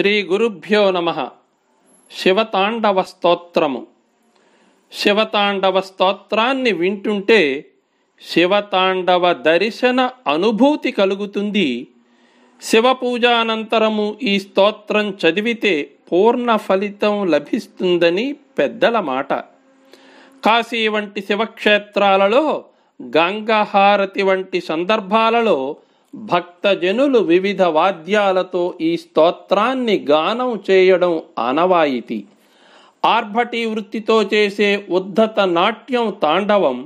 శ్రీ గురుభ్యో నమ శివతాండవ స్తోత్రము శివతాండవ స్తోత్రాన్ని వింటుంటే శివతాండవ దర్శన అనుభూతి కలుగుతుంది శివ పూజానంతరము ఈ స్తోత్రం చదివితే పూర్ణ ఫలితం లభిస్తుందని పెద్దల మాట కాశీ వంటి శివక్షేత్రాలలో గంగాహారతి వంటి సందర్భాలలో భక్తజనులు వివిధ వాద్యాలతో ఈ స్తోత్రాన్ని గానం చేయడం ఆనవాయితీ ఆర్భటీ వృత్తితో చేసే ఉద్ధత నాట్యం తాండవం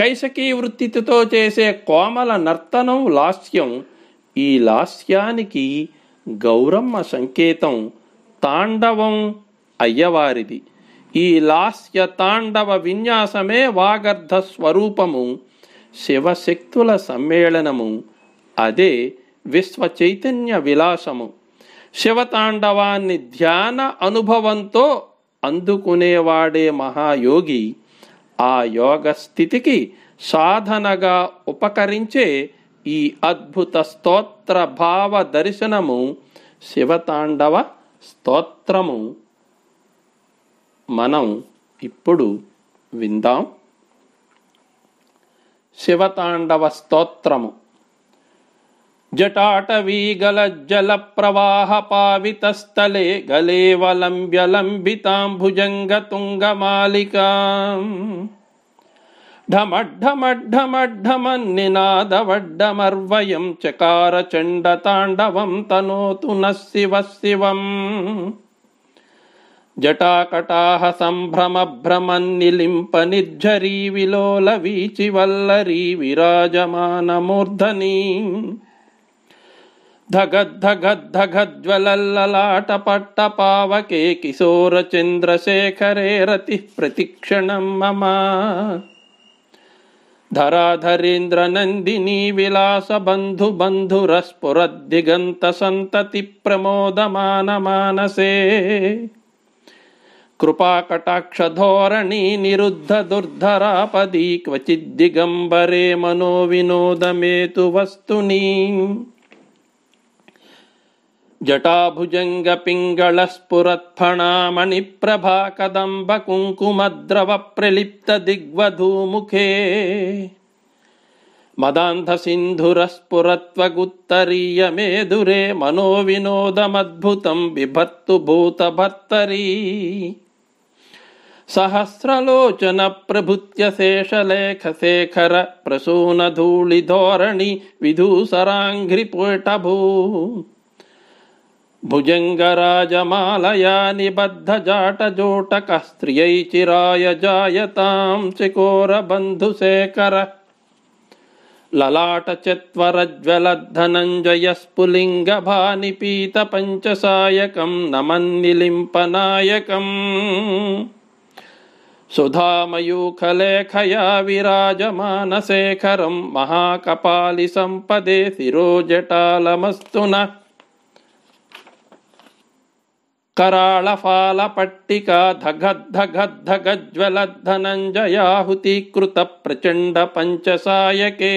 కైసకీ వృత్తితో చేసే కోమల నర్తనం లాస్యం ఈ లాస్యానికి గౌరమ్మ సంకేతం తాండవం అయ్యవారిది ఈ లాస్య తాండవ విన్యాసమే వాగర్ధ స్వరూపము శివశక్తుల సమ్మేళనము అదే విశ్వ చైతన్య విలాసము శివతాండవాన్ని ధ్యాన అనుభవంతో అందుకునేవాడే మహాయోగి ఆ యోగ స్థితికి సాధనగా ఉపకరించే ఈ అద్భుత స్తోత్ర భావ దర్శనము శివతాండవ స్తోత్రము మనం ఇప్పుడు విందాం శివతాండవ స్తోత్రము जटाटवीगलज्जलप्रवाहपावितस्थले गलेवलम्ब्यलम्बिताम्भुजङ्गतुङ्गमालिकाम् ढमढ्ढमढ्ढमढ्ढमन्निनादवड्डमर्वयं चकारचण्डताण्डवं तनोतु नः शिवः शिवम् जटाकटाः सम्भ्रमभ्रमन्निलिम्पनिर्झरी विलोलवीचिवल्लरी विराजमानमूर्धनी धगद् किशोरचन्द्रशेखरे रतिः प्रतिक्षणं मम धराधरीन्द्रनन्दिनी विलासबन्धुबन्धुरस्फुरद्दिगन्तसन्ततिप्रमोदमानमानसे कृपाकटाक्षधोरणी निरुद्धदुर्धरापदी क्वचिद्दिगम्बरे मनो जटाभुजङ्गपिङ्गळस्फुरत्फणामणिप्रभाकदम्बकुङ्कुमद्रवप्रलिप्तदिग्वधूमुखे भुजङ्ग पिङ्गळस्फुर मनो विनोदमद्भुतं बिभत्तु भूतभर्तरी विधूसराङ्घ्रिपुटभू भुजङ्गराजमालया निबद्धजाटजोटक स्त्रियै चिराय जायतां चिकोरबन्धुशेखर ललाटचत्वरज्ज्वलद्धनञ्जयः स्फुलिङ्गभानि सुधामयूखलेखया विराजमानशेखरं महाकपालिसम्पदे शिरोजटालमस्तु नः कराळफालपट्टिका धगद्धगद्धगज्ज्वलद्धनञ्जयाहुतिकृतप्रचण्डपञ्चसायके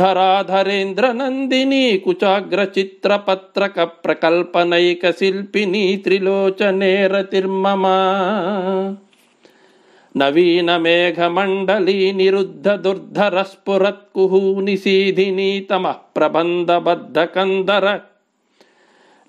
धराधरेन्द्रनन्दिनी कुचाग्रचित्रपत्रकप्रकल्पनैकशिल्पिनी त्रिलोचने रतिर्ममा नवीनमेघमण्डली निरुद्धदुर्धरस्फुरत्कुहूनिसीधिनी तमः प्रबन्धबद्धकन्दर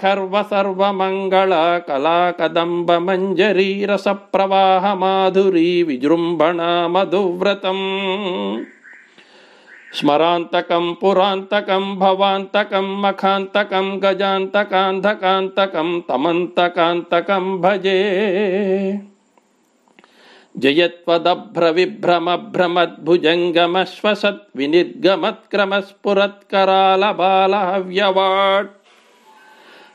खर्व सर्व रसप्रवाह माधुरी विजृम्भणा मधुव्रतम् स्मरान्तकम् पुरान्तकम् भवान्तकम् मखान्तकम् गजान्तकान्धकान्तकम् तमन्तकान्तकम् भजे जयत्वदभ्रविभ्रम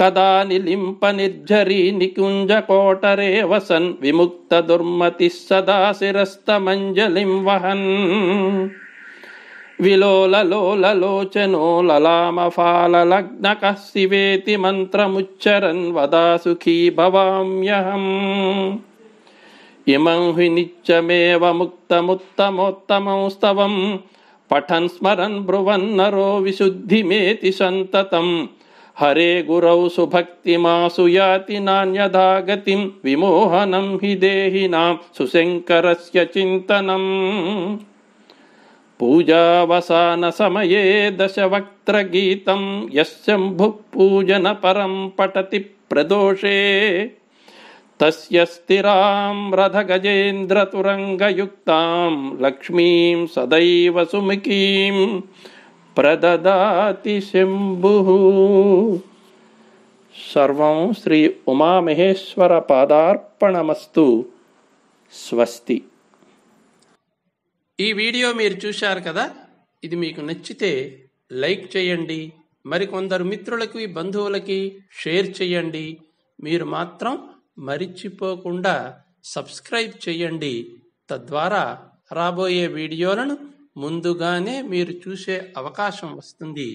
कदा निलिम्पनिर्झरी निकुञ्जकोटरे वसन् विमुक्तदुर्मतिः सदा शिरस्तमञ्जलिं वहन् विलोललोललोचनो ललामफालग्नकः शिवेति मन्त्रमुच्चरन् वदा सुखी भवाम्यहम् इमं हि नित्यमेवमुक्तमुत्तमोत्तमंस्तवं पठन् स्मरन् ब्रुवन्नरो विशुद्धिमेति सन्ततम् हरे गुरौ सुभक्तिमासु याति नान्यदा गतिं विमोहनं हि देहिनां सुशङ्करस्य चिन्तनम् पूजावसानसमये दशवक्त्रगीतं यस्य शम्भुपूजन पठति प्रदोषे तस्य स्थिरां रध लक्ष्मीं सदैव सुमुखीम् ప్రదదాతి శంభు సర్వం శ్రీ ఉమామహేశ్వర పాదార్పణమస్తు స్వస్తి ఈ వీడియో మీరు చూశారు కదా ఇది మీకు నచ్చితే లైక్ చేయండి మరికొందరు మిత్రులకి బంధువులకి షేర్ చేయండి మీరు మాత్రం మరిచిపోకుండా సబ్స్క్రైబ్ చేయండి తద్వారా రాబోయే వీడియోలను ముందుగానే మీరు చూసే అవకాశం వస్తుంది